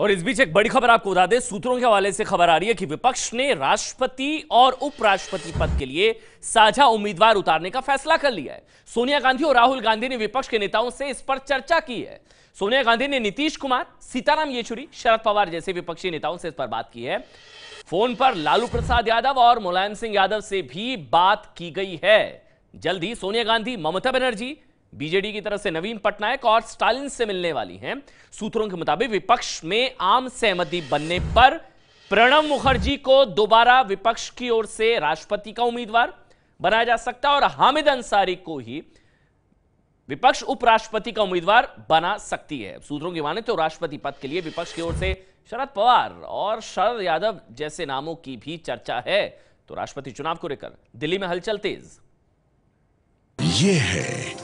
और इस बीच एक बड़ी खबर आपको बता दें सूत्रों के हवाले से खबर आ रही है कि विपक्ष ने राष्ट्रपति और उपराष्ट्रपति पद के लिए साझा उम्मीदवार उतारने का फैसला कर लिया है सोनिया गांधी और राहुल गांधी ने विपक्ष के नेताओं से इस पर चर्चा की है सोनिया गांधी ने नीतीश कुमार सीताराम येचुरी शरद पवार जैसे विपक्षी नेताओं से इस पर बात की है फोन पर लालू प्रसाद यादव और मुलायम सिंह यादव से भी बात की गई है जल्द ही सोनिया गांधी ममता बनर्जी बीजेडी की तरफ से नवीन पटनायक और स्टालिन से मिलने वाली हैं सूत्रों के मुताबिक विपक्ष में आम सहमति बनने पर प्रणब मुखर्जी को दोबारा विपक्ष की ओर से राष्ट्रपति का उम्मीदवार बनाया जा सकता है और हामिद अंसारी को ही विपक्ष उपराष्ट्रपति का उम्मीदवार बना सकती है सूत्रों की माने तो राष्ट्रपति पद के लिए विपक्ष की ओर से शरद पवार और शरद यादव जैसे नामों की भी चर्चा है तो राष्ट्रपति चुनाव को लेकर दिल्ली में हलचल तेज ये है